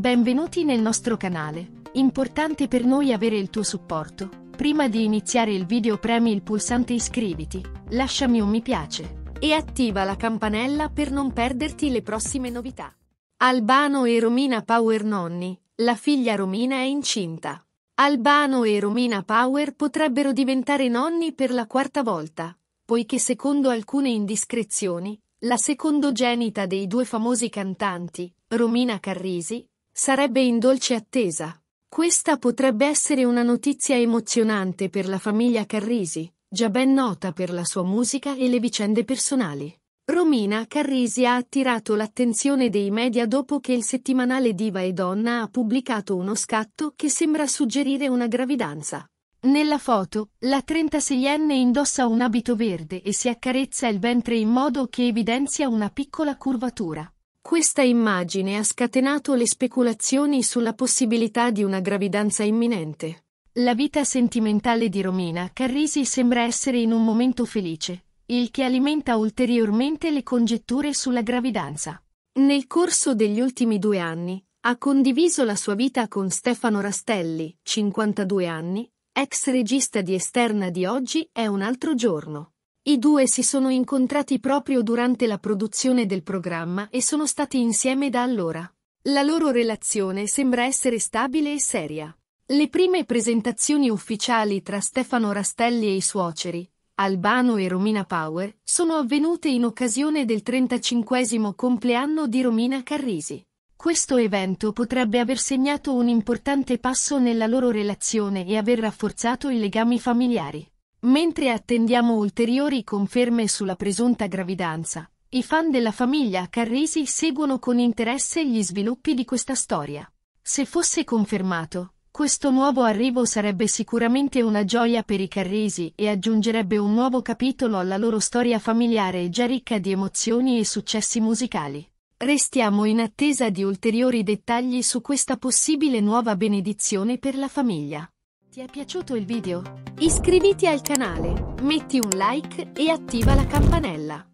Benvenuti nel nostro canale. Importante per noi avere il tuo supporto. Prima di iniziare il video premi il pulsante iscriviti, lasciami un mi piace e attiva la campanella per non perderti le prossime novità. Albano e Romina Power nonni, la figlia Romina è incinta. Albano e Romina Power potrebbero diventare nonni per la quarta volta, poiché secondo alcune indiscrezioni, la secondogenita dei due famosi cantanti, Romina Carrisi, Sarebbe in dolce attesa. Questa potrebbe essere una notizia emozionante per la famiglia Carrisi, già ben nota per la sua musica e le vicende personali. Romina Carrisi ha attirato l'attenzione dei media dopo che il settimanale Diva e Donna ha pubblicato uno scatto che sembra suggerire una gravidanza. Nella foto, la 36enne indossa un abito verde e si accarezza il ventre in modo che evidenzia una piccola curvatura. Questa immagine ha scatenato le speculazioni sulla possibilità di una gravidanza imminente. La vita sentimentale di Romina Carrisi sembra essere in un momento felice, il che alimenta ulteriormente le congetture sulla gravidanza. Nel corso degli ultimi due anni, ha condiviso la sua vita con Stefano Rastelli, 52 anni, ex regista di Esterna di Oggi è un altro giorno. I due si sono incontrati proprio durante la produzione del programma e sono stati insieme da allora. La loro relazione sembra essere stabile e seria. Le prime presentazioni ufficiali tra Stefano Rastelli e i suoceri, Albano e Romina Power, sono avvenute in occasione del 35 compleanno di Romina Carrisi. Questo evento potrebbe aver segnato un importante passo nella loro relazione e aver rafforzato i legami familiari. Mentre attendiamo ulteriori conferme sulla presunta gravidanza, i fan della famiglia Carrisi seguono con interesse gli sviluppi di questa storia. Se fosse confermato, questo nuovo arrivo sarebbe sicuramente una gioia per i Carrisi e aggiungerebbe un nuovo capitolo alla loro storia familiare già ricca di emozioni e successi musicali. Restiamo in attesa di ulteriori dettagli su questa possibile nuova benedizione per la famiglia. Ti è piaciuto il video? Iscriviti al canale, metti un like e attiva la campanella.